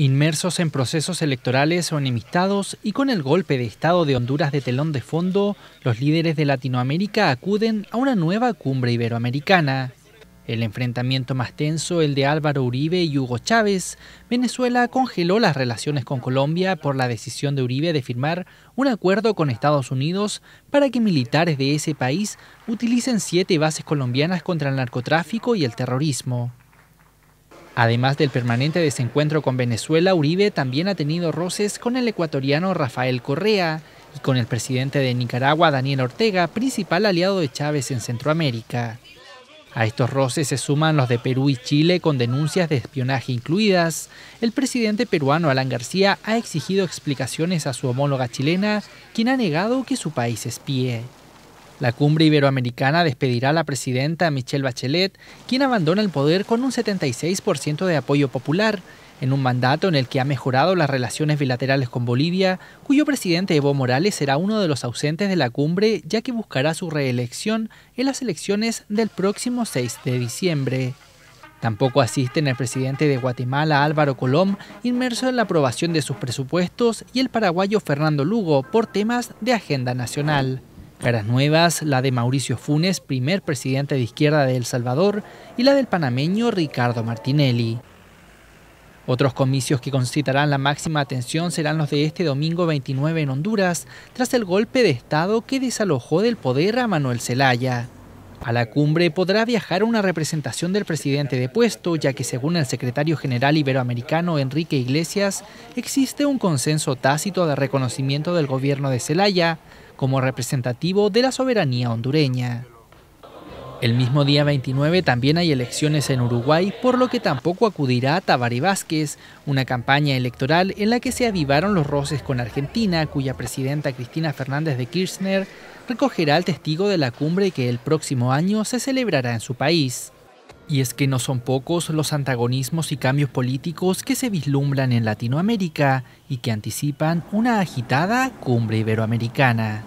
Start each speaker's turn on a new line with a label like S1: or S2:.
S1: Inmersos en procesos electorales o enemistados y con el golpe de Estado de Honduras de telón de fondo, los líderes de Latinoamérica acuden a una nueva cumbre iberoamericana. El enfrentamiento más tenso, el de Álvaro Uribe y Hugo Chávez, Venezuela congeló las relaciones con Colombia por la decisión de Uribe de firmar un acuerdo con Estados Unidos para que militares de ese país utilicen siete bases colombianas contra el narcotráfico y el terrorismo. Además del permanente desencuentro con Venezuela, Uribe también ha tenido roces con el ecuatoriano Rafael Correa y con el presidente de Nicaragua, Daniel Ortega, principal aliado de Chávez en Centroamérica. A estos roces se suman los de Perú y Chile con denuncias de espionaje incluidas. El presidente peruano Alan García ha exigido explicaciones a su homóloga chilena, quien ha negado que su país espíe. La cumbre iberoamericana despedirá a la presidenta Michelle Bachelet, quien abandona el poder con un 76% de apoyo popular, en un mandato en el que ha mejorado las relaciones bilaterales con Bolivia, cuyo presidente Evo Morales será uno de los ausentes de la cumbre, ya que buscará su reelección en las elecciones del próximo 6 de diciembre. Tampoco asisten el presidente de Guatemala Álvaro Colom, inmerso en la aprobación de sus presupuestos, y el paraguayo Fernando Lugo por temas de agenda nacional. Caras nuevas, la de Mauricio Funes, primer presidente de izquierda de El Salvador, y la del panameño Ricardo Martinelli. Otros comicios que concitarán la máxima atención serán los de este domingo 29 en Honduras, tras el golpe de Estado que desalojó del poder a Manuel Zelaya. A la cumbre podrá viajar una representación del presidente de puesto, ya que según el secretario general iberoamericano Enrique Iglesias, existe un consenso tácito de reconocimiento del gobierno de Celaya como representativo de la soberanía hondureña. El mismo día 29 también hay elecciones en Uruguay, por lo que tampoco acudirá a Tabaré Vázquez, una campaña electoral en la que se avivaron los roces con Argentina, cuya presidenta Cristina Fernández de Kirchner recogerá el testigo de la cumbre que el próximo año se celebrará en su país. Y es que no son pocos los antagonismos y cambios políticos que se vislumbran en Latinoamérica y que anticipan una agitada cumbre iberoamericana.